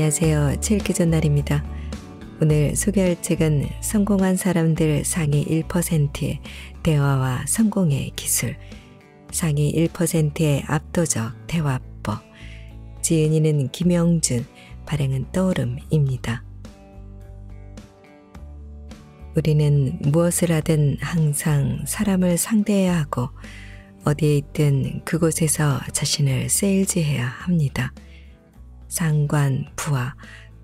안녕하세요. 칠기전 날입니다. 오늘 소개할 책은 성공한 사람들 상위 1%의 대화와 성공의 기술, 상위 1%의 압도적 대화법, 지은이는 김영준, 발행은 떠오름입니다. 우리는 무엇을 하든 항상 사람을 상대해야 하고 어디에 있든 그곳에서 자신을 세일즈해야 합니다. 상관, 부하,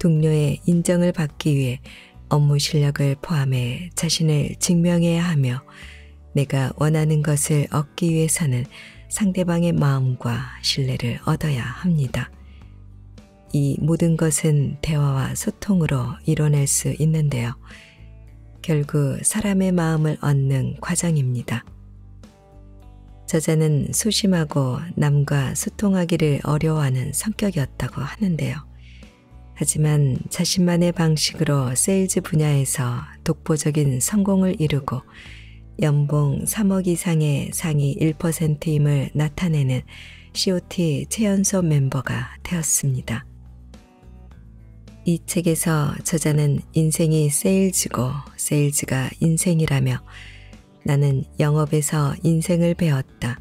동료의 인정을 받기 위해 업무 실력을 포함해 자신을 증명해야 하며 내가 원하는 것을 얻기 위해서는 상대방의 마음과 신뢰를 얻어야 합니다. 이 모든 것은 대화와 소통으로 이뤄낼 수 있는데요. 결국 사람의 마음을 얻는 과정입니다. 저자는 소심하고 남과 소통하기를 어려워하는 성격이었다고 하는데요. 하지만 자신만의 방식으로 세일즈 분야에서 독보적인 성공을 이루고 연봉 3억 이상의 상위 1%임을 나타내는 COT 최연소 멤버가 되었습니다. 이 책에서 저자는 인생이 세일즈고 세일즈가 인생이라며 나는 영업에서 인생을 배웠다.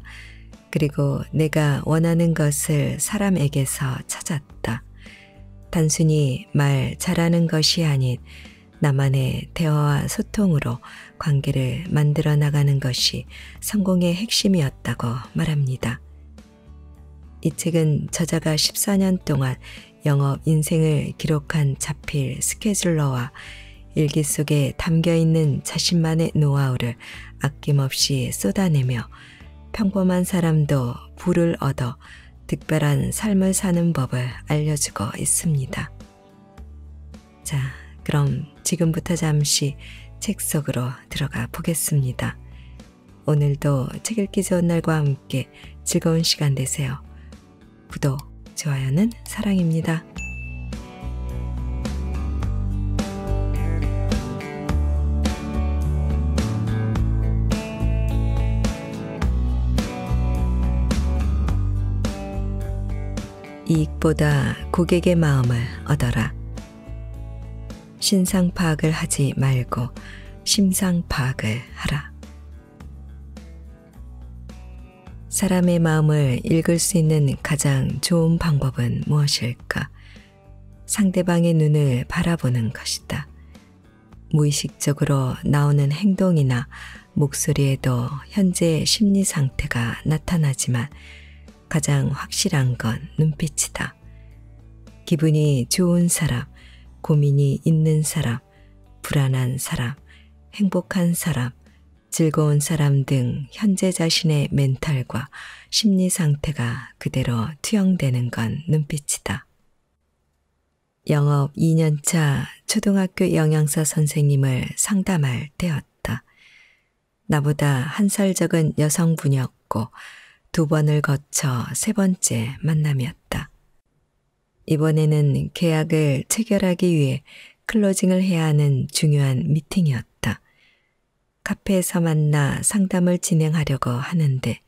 그리고 내가 원하는 것을 사람에게서 찾았다. 단순히 말 잘하는 것이 아닌 나만의 대화와 소통으로 관계를 만들어 나가는 것이 성공의 핵심이었다고 말합니다. 이 책은 저자가 14년 동안 영업 인생을 기록한 자필 스케줄러와 일기 속에 담겨 있는 자신만의 노하우를 아낌없이 쏟아내며 평범한 사람도 부를 얻어 특별한 삶을 사는 법을 알려주고 있습니다. 자, 그럼 지금부터 잠시 책 속으로 들어가 보겠습니다. 오늘도 책 읽기 좋은 날과 함께 즐거운 시간 되세요. 구독, 좋아요는 사랑입니다. 이익보다 고객의 마음을 얻어라. 신상 파악을 하지 말고 심상 파악을 하라. 사람의 마음을 읽을 수 있는 가장 좋은 방법은 무엇일까? 상대방의 눈을 바라보는 것이다. 무의식적으로 나오는 행동이나 목소리에도 현재의 심리 상태가 나타나지만 가장 확실한 건 눈빛이다. 기분이 좋은 사람, 고민이 있는 사람, 불안한 사람, 행복한 사람, 즐거운 사람 등 현재 자신의 멘탈과 심리 상태가 그대로 투영되는 건 눈빛이다. 영업 2년차 초등학교 영양사 선생님을 상담할 때였다. 나보다 한 살 적은 여성분이었고 두 번을 거쳐 세 번째 만남이었다. 이번에는 계약을 체결하기 위해 클로징을 해야 하는 중요한 미팅이었다. 카페에서 만나 상담을 진행하려고 하는데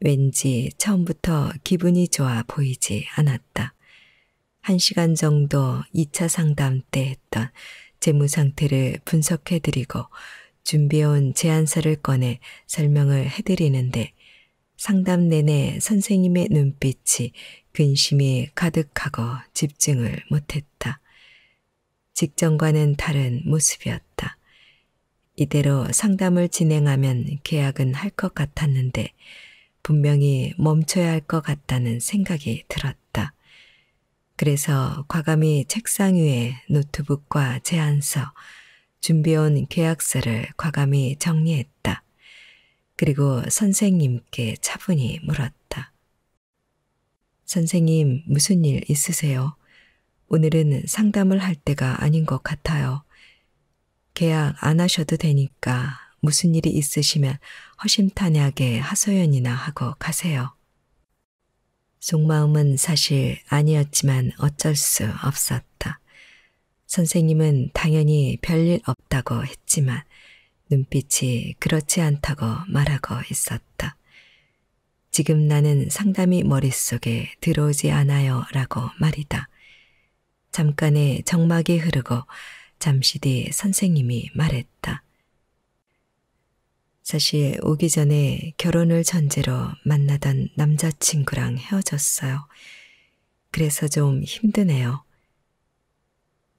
왠지 처음부터 기분이 좋아 보이지 않았다. 한 시간 정도 2차 상담 때 했던 재무 상태를 분석해드리고 준비해온 제안서를 꺼내 설명을 해드리는데 상담 내내 선생님의 눈빛이 근심이 가득하고 집중을 못했다. 직전과는 다른 모습이었다. 이대로 상담을 진행하면 계약은 할 것 같았는데 분명히 멈춰야 할 것 같다는 생각이 들었다. 그래서 과감히 책상 위에 노트북과 제안서, 준비해온 계약서를 과감히 정리했다. 그리고 선생님께 차분히 물었다. 선생님, 무슨 일 있으세요? 오늘은 상담을 할 때가 아닌 것 같아요. 계약 안 하셔도 되니까 무슨 일이 있으시면 허심탄회하게 하소연이나 하고 가세요. 속마음은 사실 아니었지만 어쩔 수 없었다. 선생님은 당연히 별일 없다고 했지만 눈빛이 그렇지 않다고 말하고 있었다. 지금 나는 상담이 머릿속에 들어오지 않아요 라고 말이다. 잠깐의 정막이 흐르고 잠시 뒤 선생님이 말했다. 사실 오기 전에 결혼을 전제로 만나던 남자친구랑 헤어졌어요. 그래서 좀 힘드네요.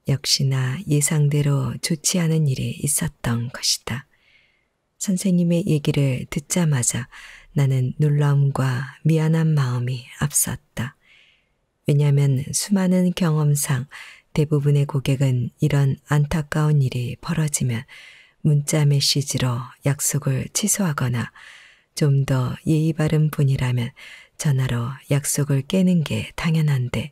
역시나 예상대로 좋지 않은 일이 있었던 것이다. 선생님의 얘기를 듣자마자 나는 놀라움과 미안한 마음이 앞섰다. 왜냐하면 수많은 경험상 대부분의 고객은 이런 안타까운 일이 벌어지면 문자 메시지로 약속을 취소하거나 좀 더 예의 바른 분이라면 전화로 약속을 깨는 게 당연한데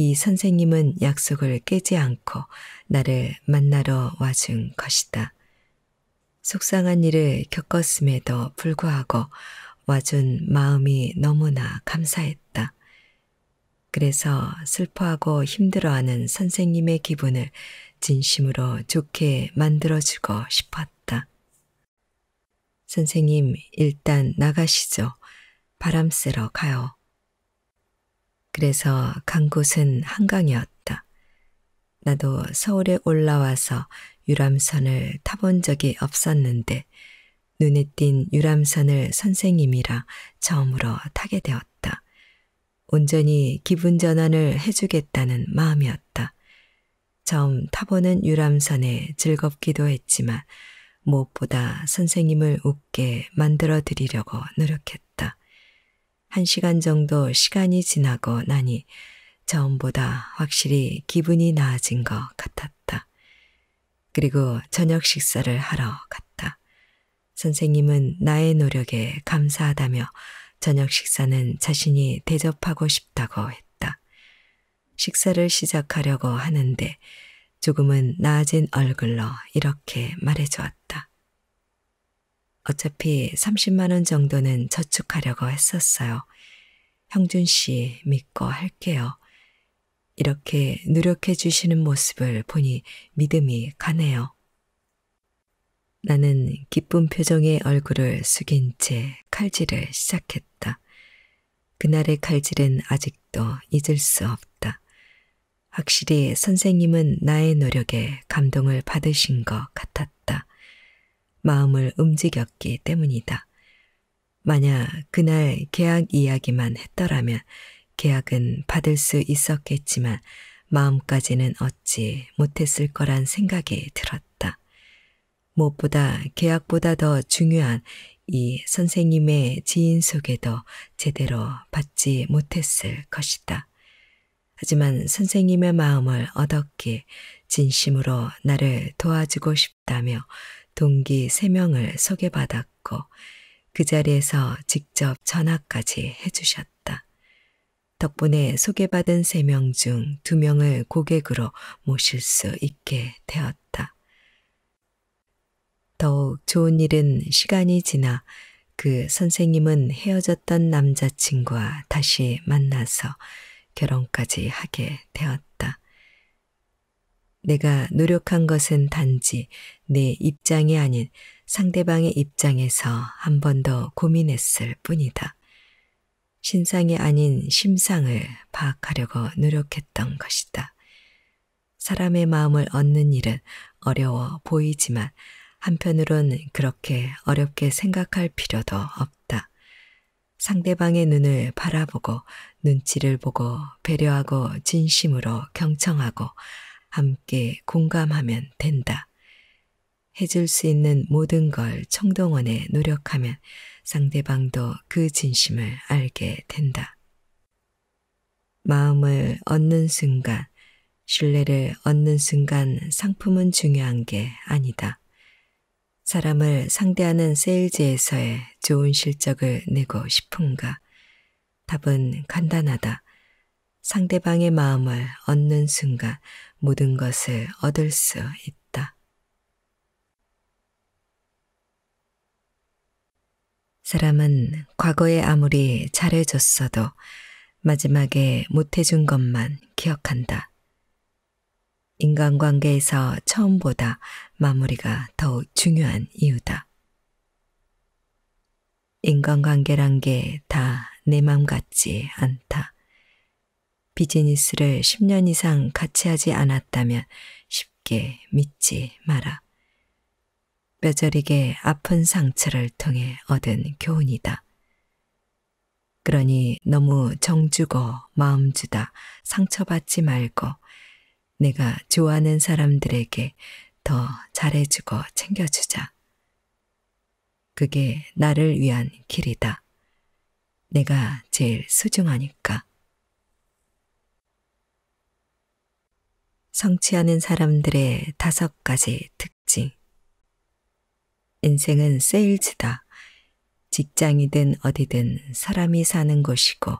이 선생님은 약속을 깨지 않고 나를 만나러 와준 것이다. 속상한 일을 겪었음에도 불구하고 와준 마음이 너무나 감사했다. 그래서 슬퍼하고 힘들어하는 선생님의 기분을 진심으로 좋게 만들어주고 싶었다. 선생님, 일단 나가시죠. 바람 쐬러 가요. 그래서 간 곳은 한강이었다. 나도 서울에 올라와서 유람선을 타본 적이 없었는데 눈에 띈 유람선을 선생님이라 처음으로 타게 되었다. 온전히 기분 전환을 해주겠다는 마음이었다. 처음 타보는 유람선에 즐겁기도 했지만 무엇보다 선생님을 웃게 만들어 드리려고 노력했다. 한 시간 정도 시간이 지나고 나니 처음보다 확실히 기분이 나아진 것 같았다. 그리고 저녁 식사를 하러 갔다. 선생님은 나의 노력에 감사하다며 저녁 식사는 자신이 대접하고 싶다고 했다. 식사를 시작하려고 하는데 조금은 나아진 얼굴로 이렇게 말해주었다. 어차피 30만원 정도는 저축하려고 했었어요. 형준씨 믿고 할게요. 이렇게 노력해 주시는 모습을 보니 믿음이 가네요. 나는 기쁜 표정의 얼굴을 숙인 채 칼질을 시작했다. 그날의 칼질은 아직도 잊을 수 없다. 확실히 선생님은 나의 노력에 감동을 받으신 것 같았다. 마음을 움직였기 때문이다. 만약 그날 계약 이야기만 했더라면 계약은 받을 수 있었겠지만 마음까지는 얻지 못했을 거란 생각이 들었다. 무엇보다 계약보다 더 중요한 이 선생님의 지인 소개도 제대로 받지 못했을 것이다. 하지만 선생님의 마음을 얻었기 진심으로 나를 도와주고 싶다며 동기 3명을 소개받았고 그 자리에서 직접 전화까지 해주셨다. 덕분에 소개받은 3명 중 2명을 고객으로 모실 수 있게 되었다. 더욱 좋은 일은 시간이 지나 그 선생님은 헤어졌던 남자친구와 다시 만나서 결혼까지 하게 되었다. 내가 노력한 것은 단지 내 입장이 아닌 상대방의 입장에서 한 번 더 고민했을 뿐이다. 신상이 아닌 심상을 파악하려고 노력했던 것이다. 사람의 마음을 얻는 일은 어려워 보이지만 한편으론 그렇게 어렵게 생각할 필요도 없다. 상대방의 눈을 바라보고 눈치를 보고 배려하고 진심으로 경청하고 함께 공감하면 된다. 해줄 수 있는 모든 걸 청동원에 노력하면 상대방도 그 진심을 알게 된다. 마음을 얻는 순간, 신뢰를 얻는 순간 상품은 중요한 게 아니다. 사람을 상대하는 세일즈에서의 좋은 실적을 내고 싶은가? 답은 간단하다. 상대방의 마음을 얻는 순간 모든 것을 얻을 수 있다. 사람은 과거에 아무리 잘해줬어도 마지막에 못해준 것만 기억한다. 인간관계에서 처음보다 마무리가 더욱 중요한 이유다. 인간관계란 게 다 내 맘 같지 않다. 비즈니스를 10년 이상 같이 하지 않았다면 쉽게 믿지 마라. 뼈저리게 아픈 상처를 통해 얻은 교훈이다. 그러니 너무 정주고 마음주다 상처받지 말고 내가 좋아하는 사람들에게 더 잘해주고 챙겨주자. 그게 나를 위한 길이다. 내가 제일 소중하니까. 성취하는 사람들의 다섯 가지 특징. 인생은 세일즈다. 직장이든 어디든 사람이 사는 곳이고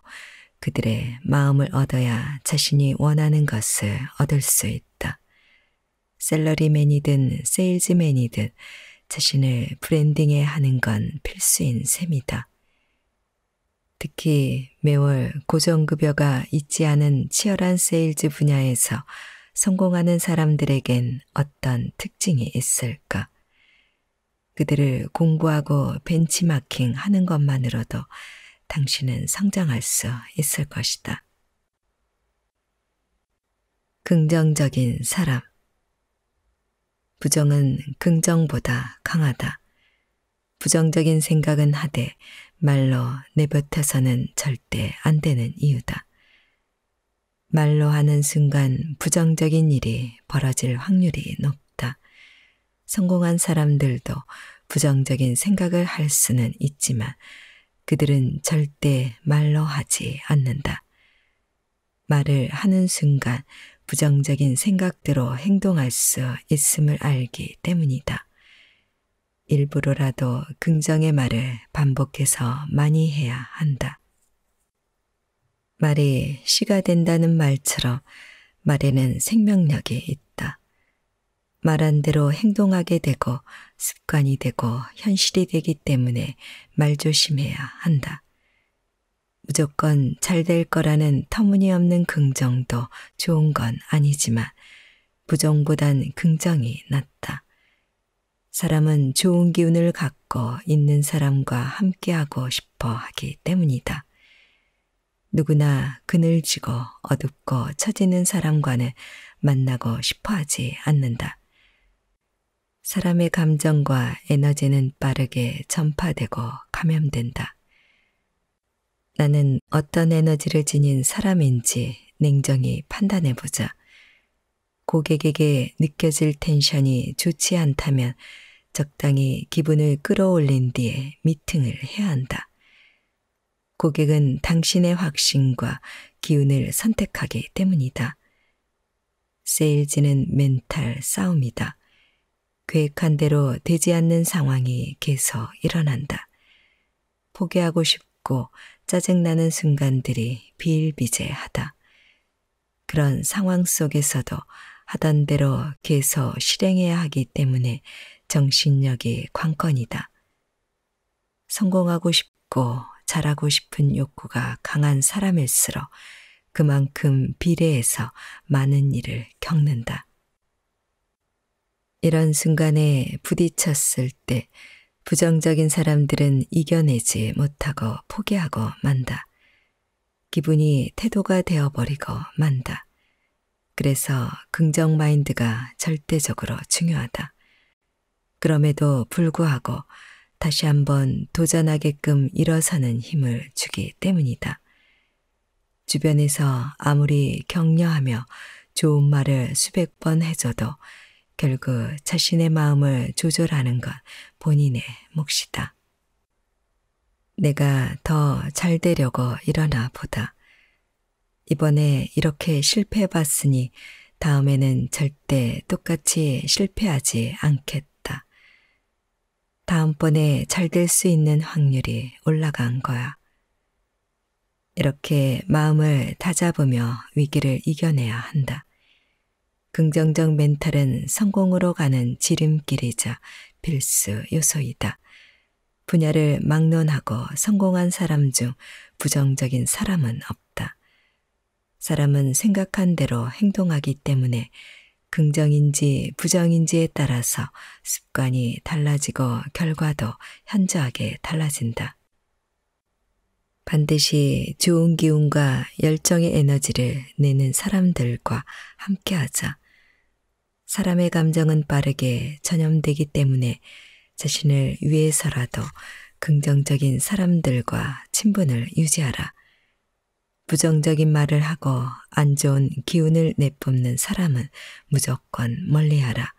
그들의 마음을 얻어야 자신이 원하는 것을 얻을 수 있다. 셀러리맨이든 세일즈맨이든 자신을 브랜딩해 하는 건 필수인 셈이다. 특히 매월 고정급여가 있지 않은 치열한 세일즈 분야에서 성공하는 사람들에겐 어떤 특징이 있을까? 그들을 공부하고 벤치마킹 하는 것만으로도 당신은 성장할 수 있을 것이다. 긍정적인 사람. 부정은 긍정보다 강하다. 부정적인 생각은 하되 말로 내뱉어서는 절대 안 되는 이유다. 말로 하는 순간 부정적인 일이 벌어질 확률이 높다. 성공한 사람들도 부정적인 생각을 할 수는 있지만 그들은 절대 말로 하지 않는다. 말을 하는 순간 부정적인 생각대로 행동할 수 있음을 알기 때문이다. 일부러라도 긍정의 말을 반복해서 많이 해야 한다. 말이 시가 된다는 말처럼 말에는 생명력이 있다. 말한 대로 행동하게 되고 습관이 되고 현실이 되기 때문에 말조심해야 한다. 무조건 잘 될 거라는 터무니없는 긍정도 좋은 건 아니지만 부정보단 긍정이 낫다. 사람은 좋은 기운을 갖고 있는 사람과 함께하고 싶어 하기 때문이다. 누구나 그늘지고 어둡고 처지는 사람과는 만나고 싶어 하지 않는다. 사람의 감정과 에너지는 빠르게 전파되고 감염된다. 나는 어떤 에너지를 지닌 사람인지 냉정히 판단해보자. 고객에게 느껴질 텐션이 좋지 않다면 적당히 기분을 끌어올린 뒤에 미팅을 해야 한다. 고객은 당신의 확신과 기운을 선택하기 때문이다. 세일즈는 멘탈 싸움이다. 계획한 대로 되지 않는 상황이 계속 일어난다. 포기하고 싶고 짜증나는 순간들이 비일비재하다. 그런 상황 속에서도 하던 대로 계속 실행해야 하기 때문에 정신력이 관건이다. 성공하고 싶고 잘하고 싶은 욕구가 강한 사람일수록 그만큼 비례해서 많은 일을 겪는다. 이런 순간에 부딪혔을 때 부정적인 사람들은 이겨내지 못하고 포기하고 만다. 기분이 태도가 되어버리고 만다. 그래서 긍정 마인드가 절대적으로 중요하다. 그럼에도 불구하고 다시 한번 도전하게끔 일어서는 힘을 주기 때문이다. 주변에서 아무리 격려하며 좋은 말을 수백 번 해줘도 결국 자신의 마음을 조절하는 건 본인의 몫이다. 내가 더 잘 되려고 일어나 보다. 이번에 이렇게 실패해봤으니 다음에는 절대 똑같이 실패하지 않겠다. 다음번에 잘 될 수 있는 확률이 올라간 거야. 이렇게 마음을 다잡으며 위기를 이겨내야 한다. 긍정적 멘탈은 성공으로 가는 지름길이자 필수 요소이다. 분야를 막론하고 성공한 사람 중 부정적인 사람은 없다. 사람은 생각한 대로 행동하기 때문에 긍정인지 부정인지에 따라서 습관이 달라지고 결과도 현저하게 달라진다. 반드시 좋은 기운과 열정의 에너지를 내는 사람들과 함께하자. 사람의 감정은 빠르게 전염되기 때문에 자신을 위해서라도 긍정적인 사람들과 친분을 유지하라. 부정적인 말을 하고 안 좋은 기운을 내뿜는 사람은 무조건 멀리하라.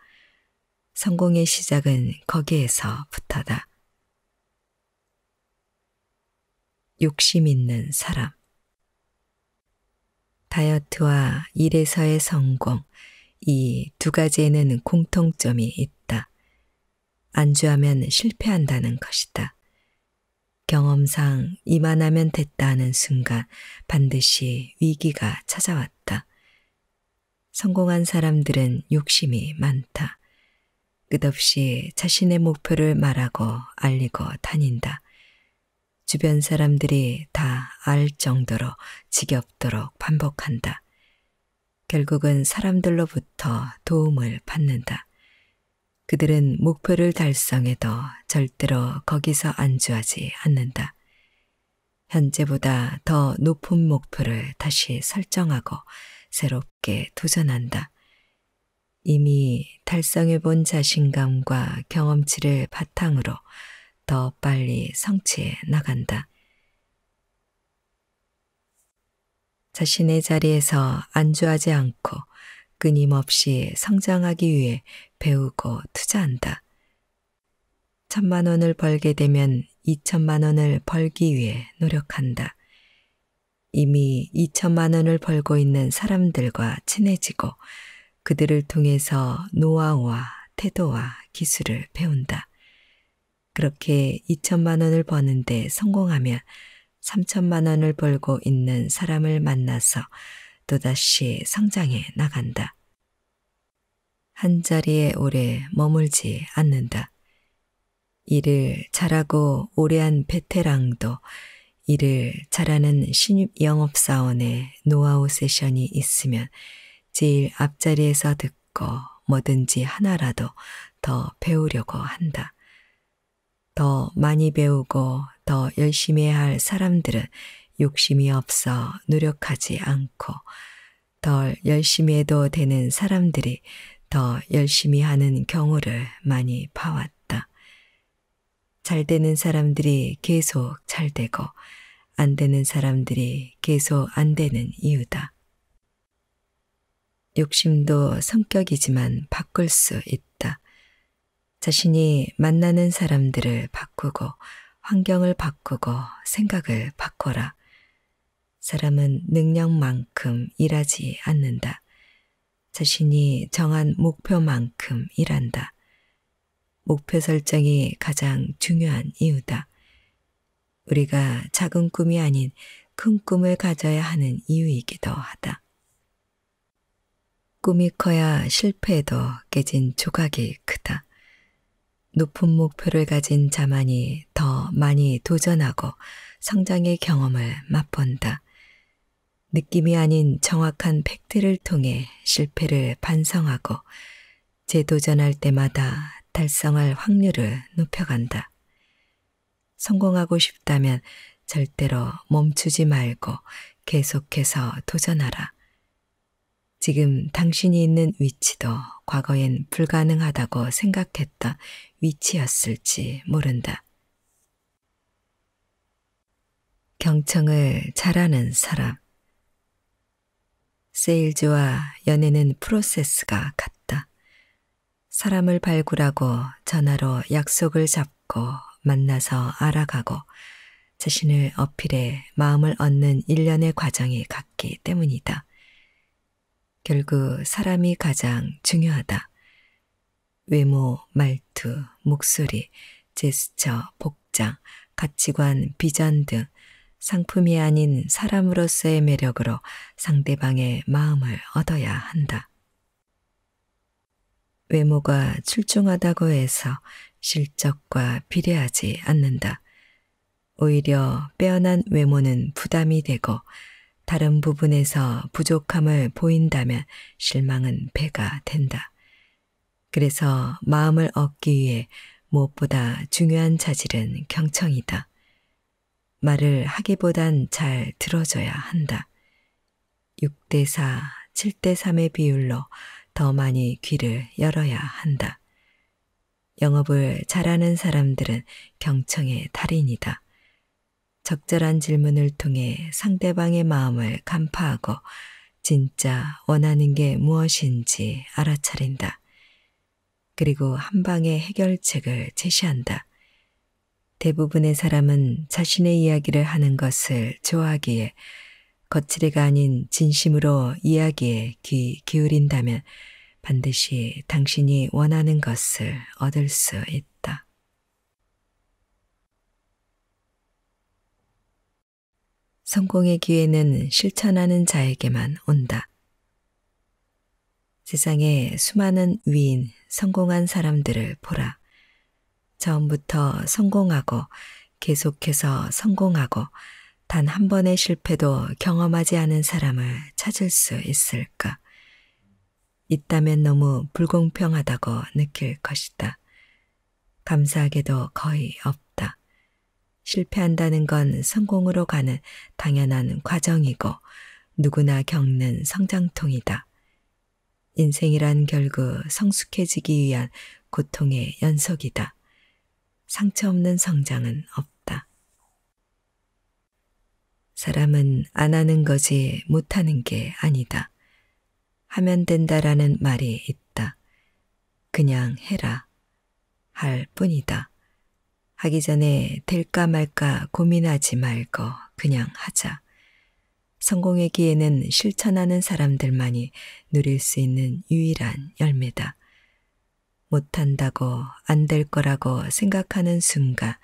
성공의 시작은 거기에서부터다. 욕심 있는 사람. 다이어트와 일에서의 성공, 이 두 가지에는 공통점이 있다. 안주하면 실패한다는 것이다. 경험상 이만하면 됐다는 순간 반드시 위기가 찾아왔다. 성공한 사람들은 욕심이 많다. 끝없이 자신의 목표를 말하고 알리고 다닌다. 주변 사람들이 다 알 정도로 지겹도록 반복한다. 결국은 사람들로부터 도움을 받는다. 그들은 목표를 달성해도 절대로 거기서 안주하지 않는다. 현재보다 더 높은 목표를 다시 설정하고 새롭게 도전한다. 이미 달성해본 자신감과 경험치를 바탕으로 더 빨리 성취해 나간다. 자신의 자리에서 안주하지 않고 끊임없이 성장하기 위해 배우고 투자한다. 천만 원을 벌게 되면 이천만 원을 벌기 위해 노력한다. 이미 이천만 원을 벌고 있는 사람들과 친해지고 그들을 통해서 노하우와 태도와 기술을 배운다. 그렇게 2천만 원을 버는데 성공하면 3천만 원을 벌고 있는 사람을 만나서 또다시 성장해 나간다. 한 자리에 오래 머물지 않는다. 일을 잘하고 오래한 베테랑도 일을 잘하는 신입 영업사원의 노하우 세션이 있으면 제일 앞자리에서 듣고 뭐든지 하나라도 더 배우려고 한다. 더 많이 배우고 더 열심히 해야 할 사람들은 욕심이 없어 노력하지 않고 덜 열심히 해도 되는 사람들이 더 열심히 하는 경우를 많이 봐왔다. 잘 되는 사람들이 계속 잘 되고 안 되는 사람들이 계속 안 되는 이유다. 욕심도 성격이지만 바꿀 수 있다. 자신이 만나는 사람들을 바꾸고 환경을 바꾸고 생각을 바꿔라. 사람은 능력만큼 일하지 않는다. 자신이 정한 목표만큼 일한다. 목표 설정이 가장 중요한 이유다. 우리가 작은 꿈이 아닌 큰 꿈을 가져야 하는 이유이기도 하다. 꿈이 커야 실패에도 깨진 조각이 크다. 높은 목표를 가진 자만이 더 많이 도전하고 성장의 경험을 맛본다. 느낌이 아닌 정확한 팩트를 통해 실패를 반성하고 재도전할 때마다 달성할 확률을 높여간다. 성공하고 싶다면 절대로 멈추지 말고 계속해서 도전하라. 지금 당신이 있는 위치도 과거엔 불가능하다고 생각했던 위치였을지 모른다. 경청을 잘하는 사람. 세일즈와 연애는 프로세스가 같다. 사람을 발굴하고 전화로 약속을 잡고 만나서 알아가고 자신을 어필해 마음을 얻는 일련의 과정이 같기 때문이다. 결국 사람이 가장 중요하다. 외모, 말투, 목소리, 제스처, 복장, 가치관, 비전 등 상품이 아닌 사람으로서의 매력으로 상대방의 마음을 얻어야 한다. 외모가 출중하다고 해서 실적과 비례하지 않는다. 오히려 빼어난 외모는 부담이 되고 다른 부분에서 부족함을 보인다면 실망은 배가 된다. 그래서 마음을 얻기 위해 무엇보다 중요한 자질은 경청이다. 말을 하기보단 잘 들어줘야 한다. 6대4, 7대3의 비율로 더 많이 귀를 열어야 한다. 영업을 잘하는 사람들은 경청의 달인이다. 적절한 질문을 통해 상대방의 마음을 간파하고 진짜 원하는 게 무엇인지 알아차린다. 그리고 한 방에 해결책을 제시한다. 대부분의 사람은 자신의 이야기를 하는 것을 좋아하기에 거칠이가 아닌 진심으로 이야기에 귀 기울인다면 반드시 당신이 원하는 것을 얻을 수 있다. 성공의 기회는 실천하는 자에게만 온다. 세상에 수많은 위인, 성공한 사람들을 보라. 처음부터 성공하고 계속해서 성공하고 단 한 번의 실패도 경험하지 않은 사람을 찾을 수 있을까? 있다면 너무 불공평하다고 느낄 것이다. 감사하게도 거의 없다. 실패한다는 건 성공으로 가는 당연한 과정이고 누구나 겪는 성장통이다. 인생이란 결국 성숙해지기 위한 고통의 연속이다. 상처 없는 성장은 없다. 사람은 안 하는 거지 못하는 게 아니다. 하면 된다라는 말이 있다. 그냥 해라. 할 뿐이다. 하기 전에 될까 말까 고민하지 말고 그냥 하자. 성공의 기회는 실천하는 사람들만이 누릴 수 있는 유일한 열매다. 못한다고 안 될 거라고 생각하는 순간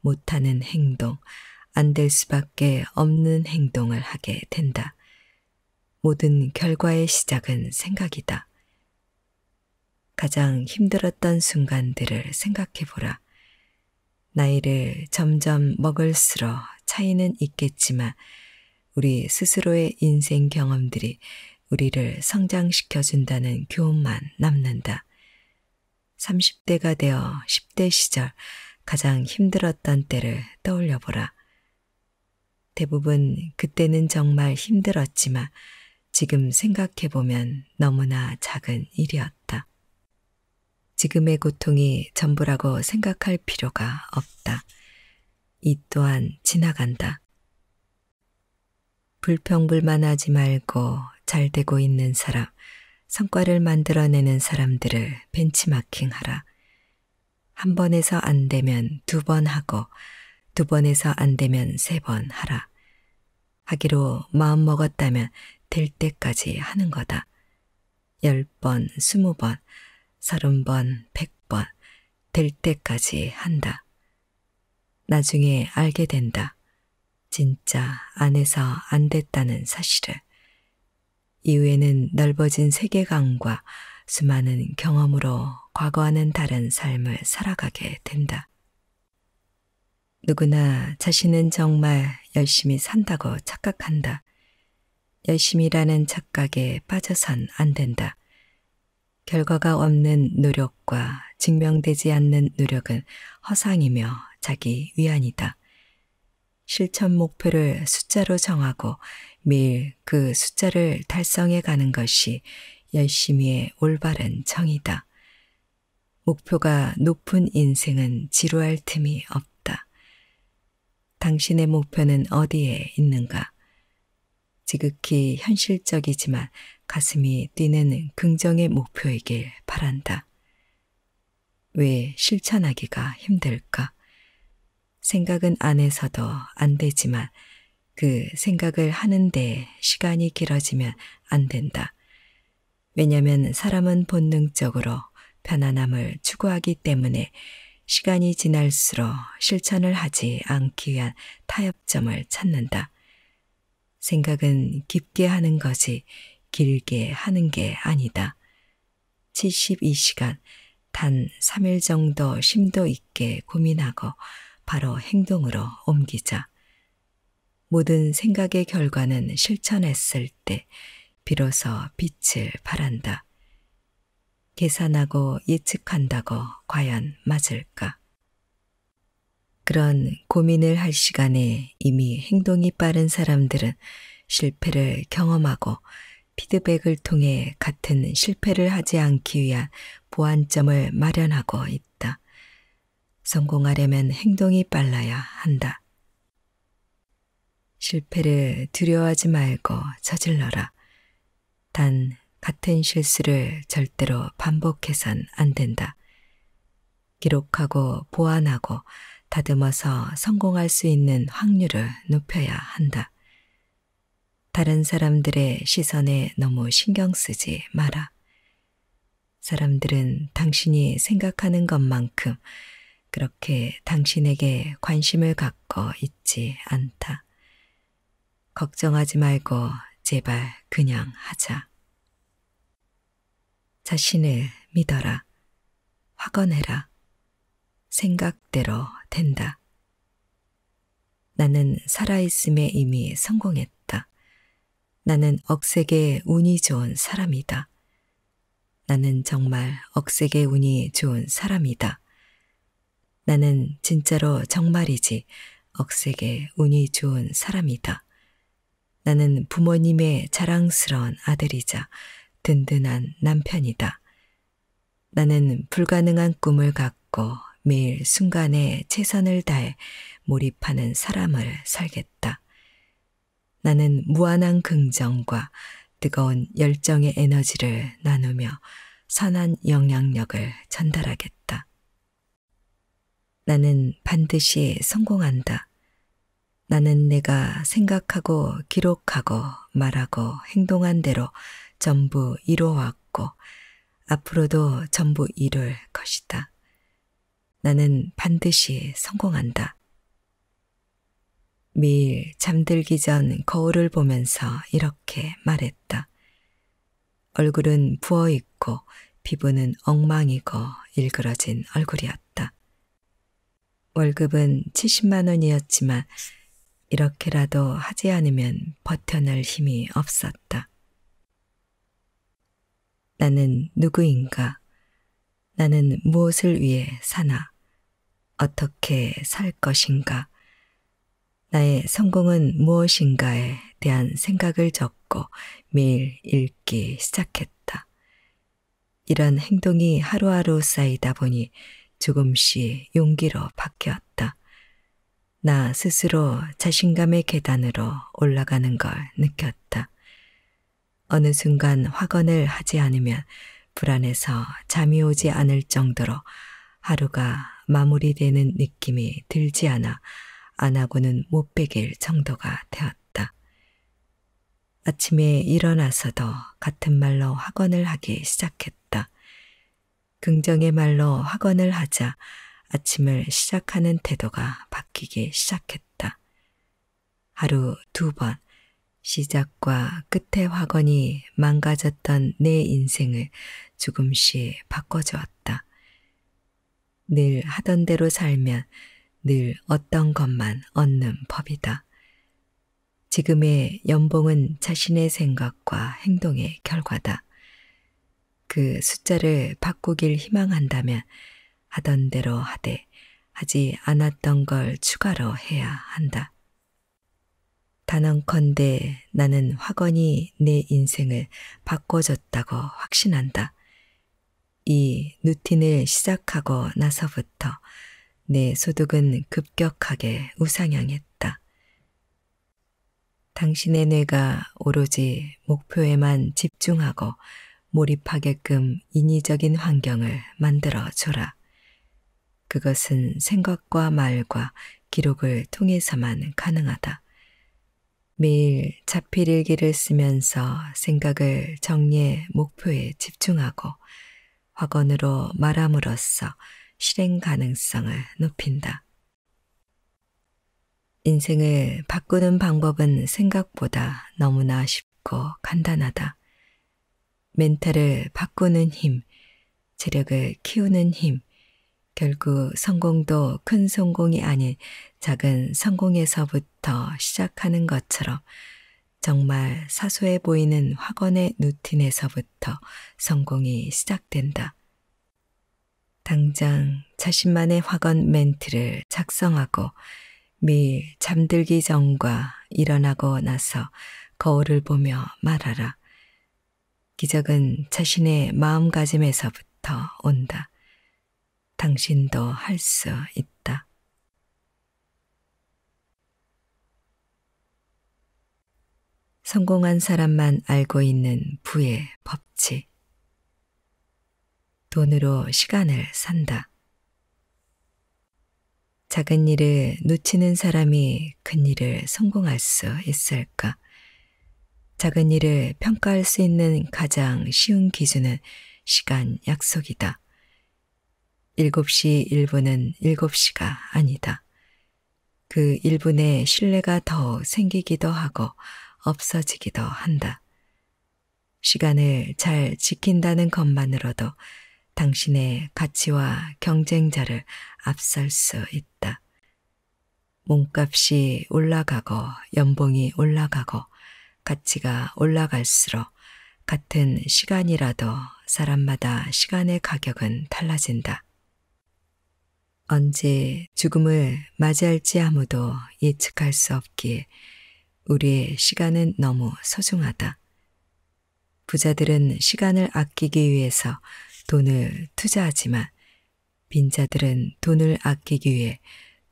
못하는 행동, 안 될 수밖에 없는 행동을 하게 된다. 모든 결과의 시작은 생각이다. 가장 힘들었던 순간들을 생각해보라. 나이를 점점 먹을수록 차이는 있겠지만 우리 스스로의 인생 경험들이 우리를 성장시켜준다는 교훈만 남는다. 30대가 되어 10대 시절 가장 힘들었던 때를 떠올려 보라. 대부분 그때는 정말 힘들었지만 지금 생각해 보면 너무나 작은 일이었다. 지금의 고통이 전부라고 생각할 필요가 없다. 이 또한 지나간다. 불평불만하지 말고 잘 되고 있는 사람, 성과를 만들어내는 사람들을 벤치마킹하라. 한 번에서 안 되면 두 번 하고 두 번에서 안 되면 세 번 하라. 하기로 마음 먹었다면 될 때까지 하는 거다. 열 번, 스무 번, 서른 번, 백 번, 될 때까지 한다. 나중에 알게 된다. 진짜 안에서 안 됐다는 사실을. 이후에는 넓어진 세계관과 수많은 경험으로 과거와는 다른 삶을 살아가게 된다. 누구나 자신은 정말 열심히 산다고 착각한다. 열심히라는 착각에 빠져선 안 된다. 결과가 없는 노력과 증명되지 않는 노력은 허상이며 자기 위안이다. 실천 목표를 숫자로 정하고 매일 그 숫자를 달성해 가는 것이 열심히의 올바른 정이다 목표가 높은 인생은 지루할 틈이 없다. 당신의 목표는 어디에 있는가? 지극히 현실적이지만 가슴이 뛰는 긍정의 목표이길 바란다. 왜 실천하기가 힘들까? 생각은 안 해서도 안 되지만 그 생각을 하는데 시간이 길어지면 안 된다. 왜냐면 사람은 본능적으로 편안함을 추구하기 때문에 시간이 지날수록 실천을 하지 않기 위한 타협점을 찾는다. 생각은 깊게 하는 것이 길게 하는 게 아니다. 72시간, 단 3일 정도 심도 있게 고민하고 바로 행동으로 옮기자. 모든 생각의 결과는 실천했을 때 비로소 빛을 발한다. 계산하고 예측한다고 과연 맞을까? 그런 고민을 할 시간에 이미 행동이 빠른 사람들은 실패를 경험하고 피드백을 통해 같은 실패를 하지 않기 위한 보완점을 마련하고 있다. 성공하려면 행동이 빨라야 한다. 실패를 두려워하지 말고 저질러라. 단 같은 실수를 절대로 반복해선 안 된다. 기록하고 보완하고 다듬어서 성공할 수 있는 확률을 높여야 한다. 다른 사람들의 시선에 너무 신경 쓰지 마라. 사람들은 당신이 생각하는 것만큼 그렇게 당신에게 관심을 갖고 있지 않다. 걱정하지 말고 제발 그냥 하자. 자신을 믿어라. 확언해라. 생각대로 된다. 나는 살아있음에 이미 성공했다. 나는 억세게 운이 좋은 사람이다. 나는 정말 억세게 운이 좋은 사람이다. 나는 진짜로 정말이지 억세게 운이 좋은 사람이다. 나는 부모님의 자랑스러운 아들이자 든든한 남편이다. 나는 불가능한 꿈을 갖고 매일 순간에 최선을 다해 몰입하는 사람을 살겠다. 나는 무한한 긍정과 뜨거운 열정의 에너지를 나누며 선한 영향력을 전달하겠다. 나는 반드시 성공한다. 나는 내가 생각하고 기록하고 말하고 행동한 대로 전부 이루어왔고 앞으로도 전부 이룰 것이다. 나는 반드시 성공한다. 매일 잠들기 전 거울을 보면서 이렇게 말했다. 얼굴은 부어있고 피부는 엉망이고 일그러진 얼굴이었다. 월급은 70만 원이었지만 이렇게라도 하지 않으면 버텨낼 힘이 없었다. 나는 누구인가? 나는 무엇을 위해 사나? 어떻게 살 것인가? 나의 성공은 무엇인가에 대한 생각을 적고 매일 읽기 시작했다. 이런 행동이 하루하루 쌓이다 보니 조금씩 용기로 바뀌었다. 나 스스로 자신감의 계단으로 올라가는 걸 느꼈다. 어느 순간 확언을 하지 않으면 불안해서 잠이 오지 않을 정도로 하루가 마무리되는 느낌이 들지 않아 안 하고는 못 베길 정도가 되었다. 아침에 일어나서도 같은 말로 학원을 하기 시작했다. 긍정의 말로 학원을 하자 아침을 시작하는 태도가 바뀌기 시작했다. 하루 두 번 시작과 끝의 학원이 망가졌던 내 인생을 조금씩 바꿔주었다. 늘 하던 대로 살면 늘 어떤 것만 얻는 법이다. 지금의 연봉은 자신의 생각과 행동의 결과다. 그 숫자를 바꾸길 희망한다면 하던 대로 하되 하지 않았던 걸 추가로 해야 한다. 단언컨대 나는 확언이 내 인생을 바꿔줬다고 확신한다. 이 루틴을 시작하고 나서부터 내 소득은 급격하게 우상향했다. 당신의 뇌가 오로지 목표에만 집중하고 몰입하게끔 인위적인 환경을 만들어 줘라. 그것은 생각과 말과 기록을 통해서만 가능하다. 매일 자필일기를 쓰면서 생각을 정리해 목표에 집중하고 확언으로 말함으로써 실행 가능성을 높인다. 인생을 바꾸는 방법은 생각보다 너무나 쉽고 간단하다. 멘탈을 바꾸는 힘, 체력을 키우는 힘, 결국 성공도 큰 성공이 아닌 작은 성공에서부터 시작하는 것처럼 정말 사소해 보이는 학원의 루틴에서부터 성공이 시작된다. 당장 자신만의 학원 멘트를 작성하고 매일 잠들기 전과 일어나고 나서 거울을 보며 말하라. 기적은 자신의 마음가짐에서부터 온다. 당신도 할 수 있다. 성공한 사람만 알고 있는 부의 법칙. 돈으로 시간을 산다. 작은 일을 놓치는 사람이 큰 일을 성공할 수 있을까? 작은 일을 평가할 수 있는 가장 쉬운 기준은 시간 약속이다. 7시 1분은 7시가 아니다. 그 1분에 신뢰가 더 생기기도 하고 없어지기도 한다. 시간을 잘 지킨다는 것만으로도 당신의 가치와 경쟁자를 앞설 수 있다. 몸값이 올라가고 연봉이 올라가고 가치가 올라갈수록 같은 시간이라도 사람마다 시간의 가격은 달라진다. 언제 죽음을 맞이할지 아무도 예측할 수 없기에 우리의 시간은 너무 소중하다. 부자들은 시간을 아끼기 위해서 돈을 투자하지만 빈자들은 돈을 아끼기 위해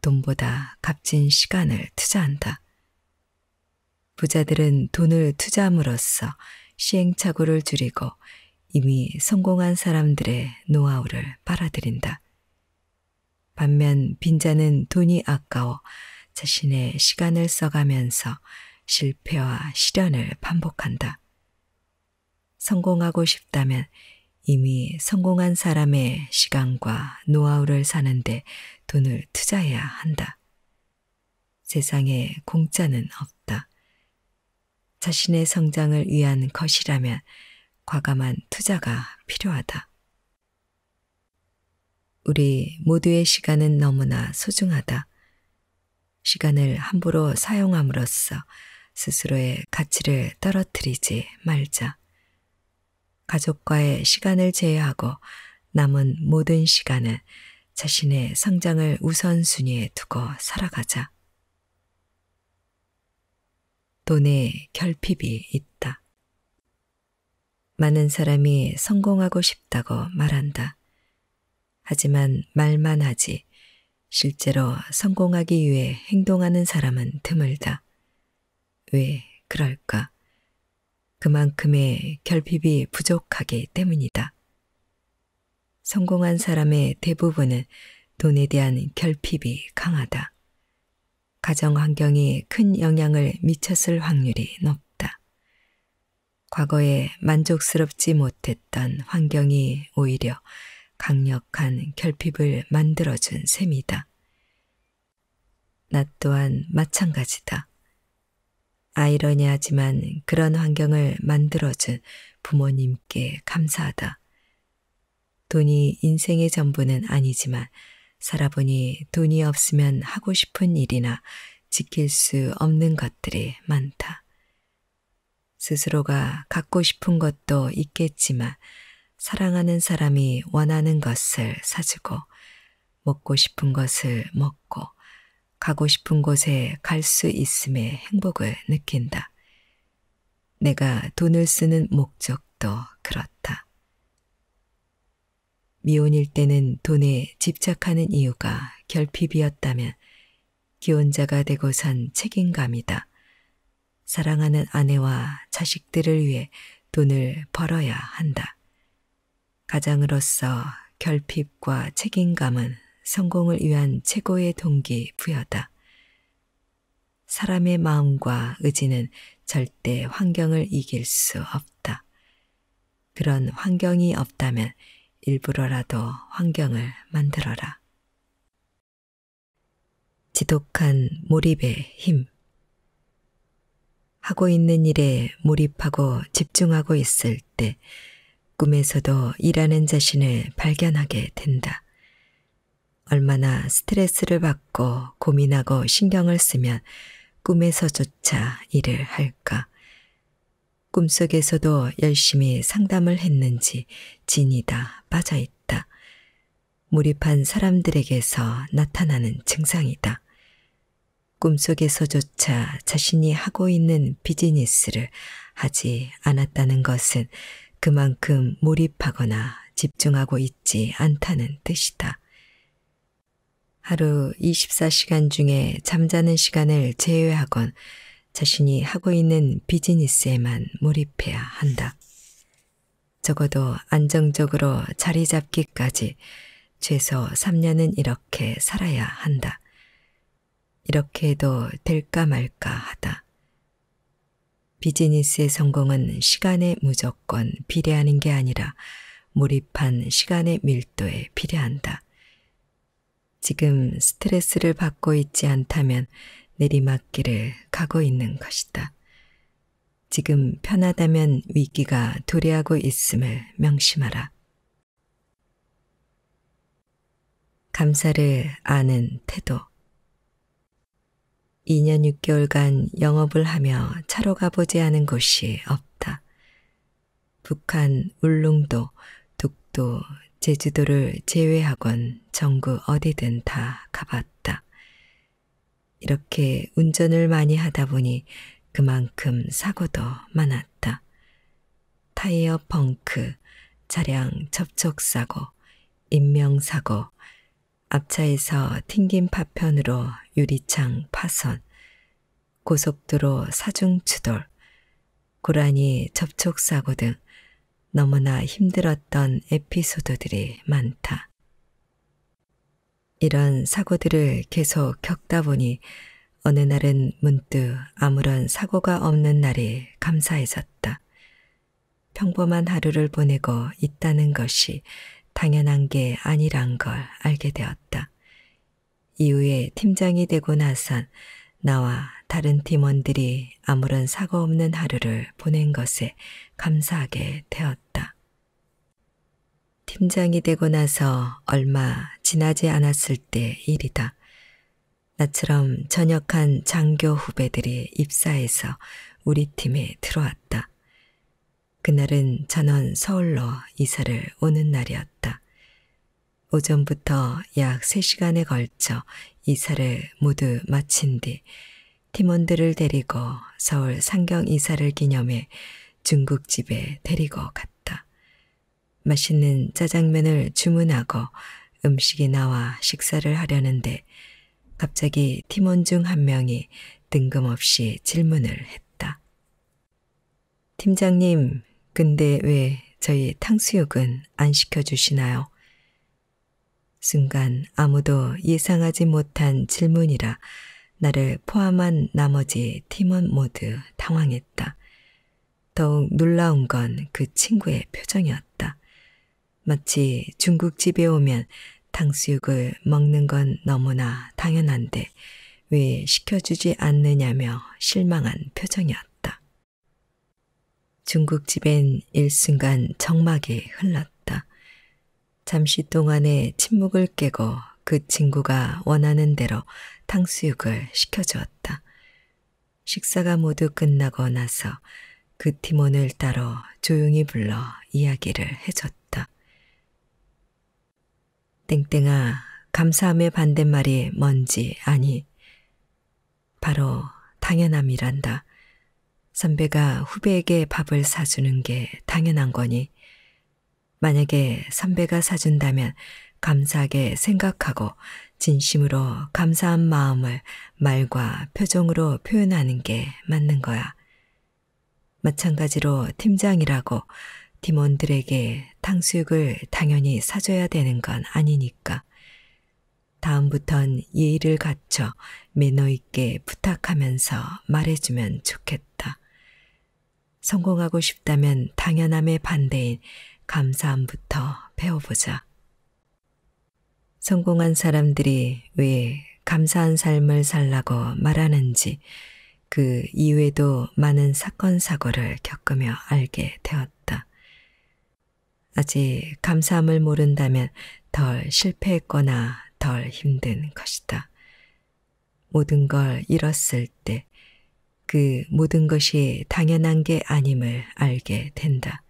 돈보다 값진 시간을 투자한다. 부자들은 돈을 투자함으로써 시행착오를 줄이고 이미 성공한 사람들의 노하우를 빨아들인다. 반면 빈자는 돈이 아까워 자신의 시간을 써가면서 실패와 시련을 반복한다. 성공하고 싶다면 이미 성공한 사람의 시간과 노하우를 사는데 돈을 투자해야 한다. 세상에 공짜는 없다. 자신의 성장을 위한 것이라면 과감한 투자가 필요하다. 우리 모두의 시간은 너무나 소중하다. 시간을 함부로 사용함으로써 스스로의 가치를 떨어뜨리지 말자. 가족과의 시간을 제외하고 남은 모든 시간은 자신의 성장을 우선순위에 두고 살아가자. 돈에 결핍이 있다. 많은 사람이 성공하고 싶다고 말한다. 하지만 말만 하지 실제로 성공하기 위해 행동하는 사람은 드물다. 왜 그럴까? 그만큼의 결핍이 부족하기 때문이다. 성공한 사람의 대부분은 돈에 대한 결핍이 강하다. 가정 환경이 큰 영향을 미쳤을 확률이 높다. 과거에 만족스럽지 못했던 환경이 오히려 강력한 결핍을 만들어준 셈이다. 나 또한 마찬가지다. 아이러니하지만 그런 환경을 만들어준 부모님께 감사하다. 돈이 인생의 전부는 아니지만 살아보니 돈이 없으면 하고 싶은 일이나 지킬 수 없는 것들이 많다. 스스로가 갖고 싶은 것도 있겠지만 사랑하는 사람이 원하는 것을 사주고 먹고 싶은 것을 먹고 가고 싶은 곳에 갈 수 있음에 행복을 느낀다. 내가 돈을 쓰는 목적도 그렇다. 미혼일 때는 돈에 집착하는 이유가 결핍이었다면 기혼자가 되고 산 책임감이다. 사랑하는 아내와 자식들을 위해 돈을 벌어야 한다. 가장으로서 결핍과 책임감은 성공을 위한 최고의 동기부여다. 사람의 마음과 의지는 절대 환경을 이길 수 없다. 그런 환경이 없다면 일부러라도 환경을 만들어라. 지독한 몰입의 힘. 하고 있는 일에 몰입하고 집중하고 있을 때 꿈에서도 일하는 자신을 발견하게 된다. 얼마나 스트레스를 받고 고민하고 신경을 쓰면 꿈에서조차 일을 할까. 꿈속에서도 열심히 상담을 했는지 진이 다 빠져있다. 몰입한 사람들에게서 나타나는 증상이다. 꿈속에서조차 자신이 하고 있는 비즈니스를 하지 않았다는 것은 그만큼 몰입하거나 집중하고 있지 않다는 뜻이다. 하루 24시간 중에 잠자는 시간을 제외하곤 자신이 하고 있는 비즈니스에만 몰입해야 한다. 적어도 안정적으로 자리 잡기까지 최소 3년은 이렇게 살아야 한다. 이렇게 해도 될까 말까 하다. 비즈니스의 성공은 시간에 무조건 비례하는 게 아니라 몰입한 시간의 밀도에 비례한다. 지금 스트레스를 받고 있지 않다면 내리막길을 가고 있는 것이다. 지금 편하다면 위기가 도래하고 있음을 명심하라. 감사를 아는 태도 2년 6개월간 영업을 하며 차로 가보지 않은 곳이 없다. 북한 울릉도, 독도, 제주도를 제외하곤 전국 어디든 다 가봤다. 이렇게 운전을 많이 하다 보니 그만큼 사고도 많았다. 타이어 펑크, 차량 접촉사고, 인명사고, 앞차에서 튕긴 파편으로 유리창 파손, 고속도로 사중추돌, 고라니 접촉사고 등 너무나 힘들었던 에피소드들이 많다. 이런 사고들을 계속 겪다 보니 어느 날은 문득 아무런 사고가 없는 날이 감사해졌다. 평범한 하루를 보내고 있다는 것이 당연한 게 아니란 걸 알게 되었다. 이후에 팀장이 되고 나선 나와 다른 팀원들이 아무런 사고 없는 하루를 보낸 것에 감사하게 되었다. 팀장이 되고 나서 얼마 지나지 않았을 때 일이다. 나처럼 전역한 장교 후배들이 입사해서 우리 팀에 들어왔다. 그날은 전원 서울로 이사를 오는 날이었다. 오전부터 약 3시간에 걸쳐 이사를 모두 마친 뒤 팀원들을 데리고 서울 상경 이사를 기념해 중국집에 데리고 갔다. 맛있는 짜장면을 주문하고 음식이 나와 식사를 하려는데 갑자기 팀원 중 한 명이 뜬금없이 질문을 했다. 팀장님, 근데 왜 저희 탕수육은 안 시켜주시나요? 순간 아무도 예상하지 못한 질문이라 나를 포함한 나머지 팀원 모두 당황했다. 더욱 놀라운 건 그 친구의 표정이었다. 마치 중국집에 오면 탕수육을 먹는 건 너무나 당연한데 왜 시켜주지 않느냐며 실망한 표정이었다. 중국집엔 일순간 정막이 흘렀다. 잠시 동안의 침묵을 깨고 그 친구가 원하는 대로 탕수육을 시켜주었다. 식사가 모두 끝나고 나서 그 팀원을 따로 조용히 불러 이야기를 해줬다. 땡땡아, 감사함의 반대말이 뭔지 아니. 바로 당연함이란다. 선배가 후배에게 밥을 사주는 게 당연한 거니. 만약에 선배가 사준다면 감사하게 생각하고 진심으로 감사한 마음을 말과 표정으로 표현하는 게 맞는 거야. 마찬가지로 팀장이라고 팀원들에게 탕수육을 당연히 사줘야 되는 건 아니니까. 다음부턴 예의를 갖춰 매너 있게 부탁하면서 말해주면 좋겠다. 성공하고 싶다면 당연함의 반대인 감사함부터 배워보자. 성공한 사람들이 왜 감사한 삶을 살라고 말하는지 그 이외에도 많은 사건, 사고를 겪으며 알게 되었다. 아직 감사함을 모른다면 덜 실패했거나 덜 힘든 것이다. 모든 걸 잃었을 때 그 모든 것이 당연한 게 아님을 알게 된다.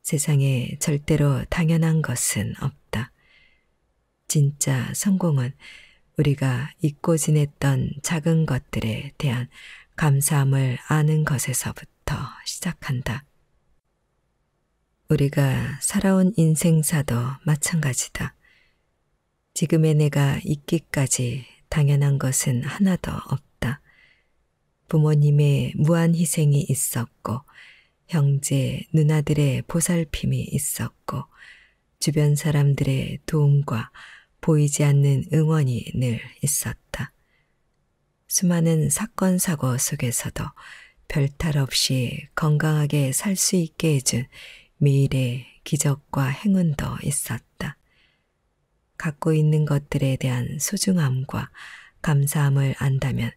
세상에 절대로 당연한 것은 없다. 진짜 성공은 우리가 잊고 지냈던 작은 것들에 대한 감사함을 아는 것에서부터 시작한다. 우리가 살아온 인생사도 마찬가지다. 지금의 내가 있기까지 당연한 것은 하나도 없다. 부모님의 무한 희생이 있었고, 형제, 누나들의 보살핌이 있었고, 주변 사람들의 도움과 보이지 않는 응원이 늘 있었다. 수많은 사건, 사고 속에서도 별탈 없이 건강하게 살 수 있게 해준 미래의 기적과 행운도 있었다. 갖고 있는 것들에 대한 소중함과 감사함을 안다면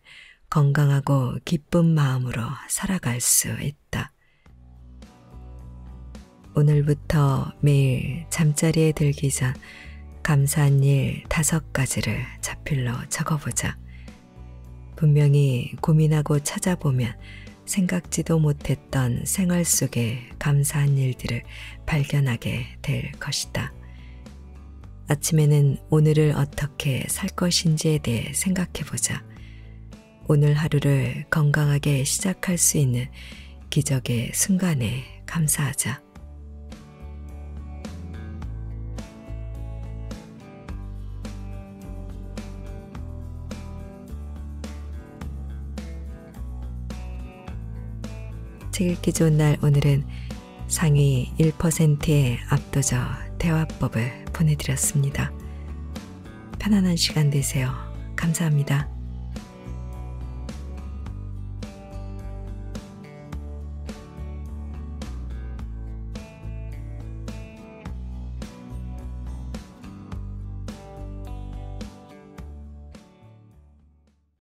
건강하고 기쁜 마음으로 살아갈 수 있다. 오늘부터 매일 잠자리에 들기 전 감사한 일 다섯 가지를 자필로 적어보자. 분명히 고민하고 찾아보면 생각지도 못했던 생활 속의 감사한 일들을 발견하게 될 것이다. 아침에는 오늘을 어떻게 살 것인지에 대해 생각해 보자. 오늘 하루를 건강하게 시작할 수 있는 기적의 순간에 감사하자. 책 읽기 좋은 날 오늘은 상위 1%의 압도적 대화법을 보내드렸습니다. 편안한 시간 되세요. 감사합니다.